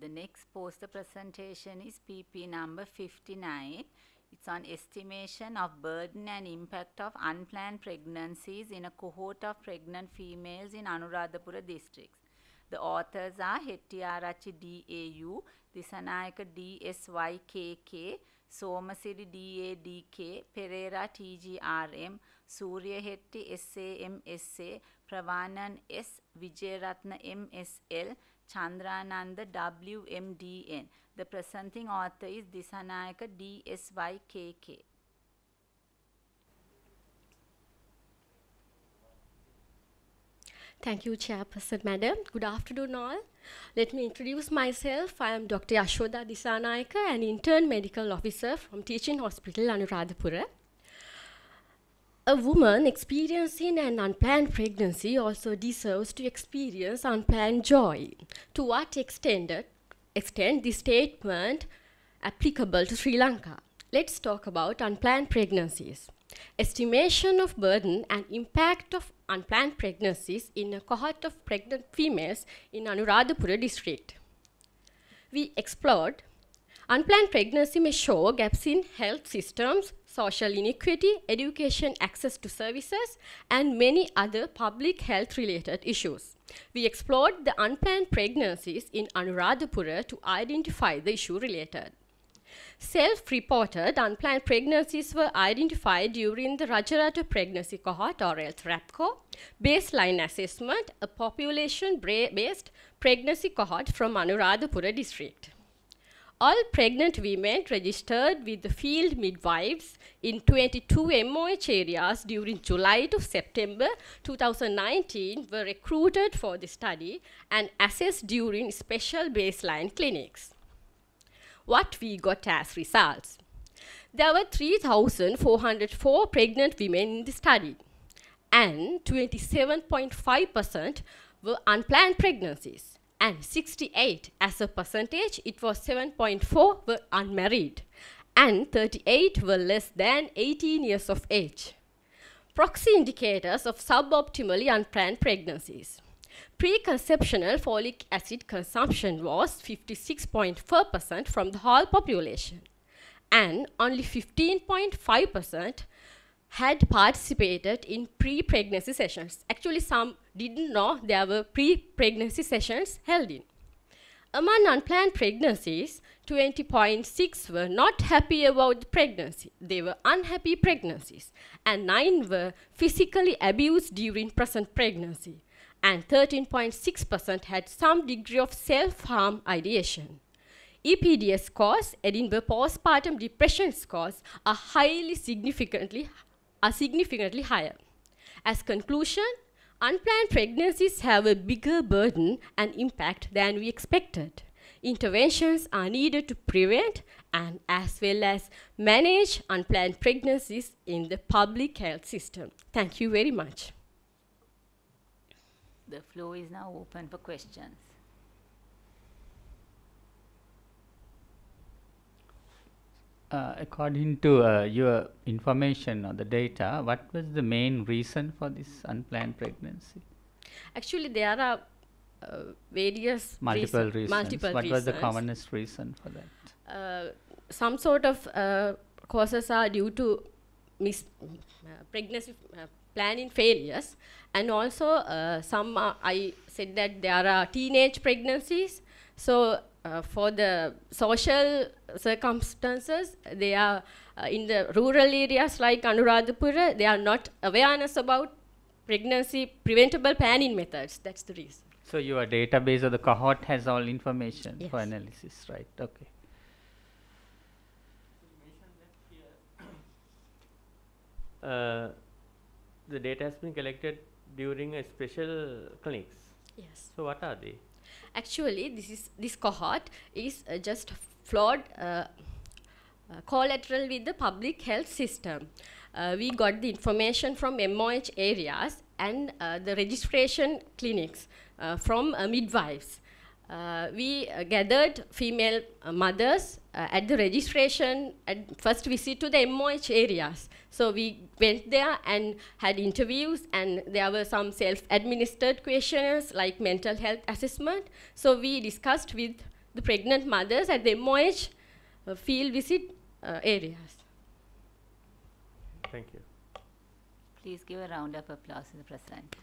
the next poster presentation is PP number 59. It's on estimation of burden and impact of unplanned pregnancies in a cohort of pregnant females in Anuradhapura districts. The authors are Hetty Arachi D.A.U., Disanayaka D.S.Y.K.K., Somasiri D.A.D.K., Pereira T.G.R.M., Surya Hetty S.A.M.S.A., Pravanan S., Vijayaratna M.S.L., Chandrananda WMDN. The presenting author is Disanayaka DSYKK. Thank you, Chairperson Madam. Good afternoon, all. Let me introduce myself. I am Dr. Yashoda Disanayaka, an intern medical officer from Teaching Hospital, Anuradhapura. A woman experiencing an unplanned pregnancy also deserves to experience unplanned joy. To what extent, extent this statement applicable to Sri Lanka? Let's talk about unplanned pregnancies. Estimation of burden and impact of unplanned pregnancies in a cohort of pregnant females in Anuradhapura district. We explored unplanned pregnancy may show gaps in health systems, social inequity, education access to services, and many other public health related issues. We explored the unplanned pregnancies in Anuradhapura to identify the issue related. Self-reported unplanned pregnancies were identified during the Rajarata pregnancy cohort or else RAPCO baseline assessment, a population-based pregnancy cohort from Anuradhapura district all pregnant women registered with the field midwives in 22 MOH areas during July to September 2019 were recruited for the study and assessed during special baseline clinics. What we got as results? There were 3,404 pregnant women in the study, and 27.5% were unplanned pregnancies and 68 as a percentage it was 7.4 were unmarried and 38 were less than 18 years of age. Proxy indicators of suboptimally unplanned pregnancies. Preconceptional folic acid consumption was 56.4% from the whole population and only 15.5% had participated in pre-pregnancy sessions. Actually, some didn't know there were pre-pregnancy sessions held in. Among unplanned pregnancies, 20.6 were not happy about the pregnancy. They were unhappy pregnancies. And 9 were physically abused during present pregnancy. And 13.6% had some degree of self-harm ideation. EPDS scores, Edinburgh postpartum depression scores, are highly significantly, are significantly higher. As conclusion, Unplanned pregnancies have a bigger burden and impact than we expected. Interventions are needed to prevent and as well as manage unplanned pregnancies in the public health system. Thank you very much. The floor is now open for questions. Uh, according to uh, your information or the data, what was the main reason for this unplanned pregnancy? Actually, there are uh, various multiple reasons. Multiple what reasons. was the commonest reason for that? Uh, some sort of uh, causes are due to mis pregnancy planning failures, and also some I said that there are teenage pregnancies. So for the social circumstances. They are uh, in the rural areas like Anuradhapura, they are not awareness about pregnancy preventable planning methods. That's the reason. So your database or the cohort has all information yes. for analysis, right? Okay. Uh, the data has been collected during a special clinics. Yes. So what are they? Actually, this is this cohort is uh, just flawed uh, uh, collateral with the public health system. Uh, we got the information from MOH areas and the registration clinics from midwives. Uh, we uh, gathered female uh, mothers at the registration at first visit to the MOH areas. So we went there and had interviews and there were some self-administered questionnaires like mental health assessment. So we discussed with the pregnant mothers at the MOH uh, field visit uh, areas. Thank you. Please give a round of applause to the president.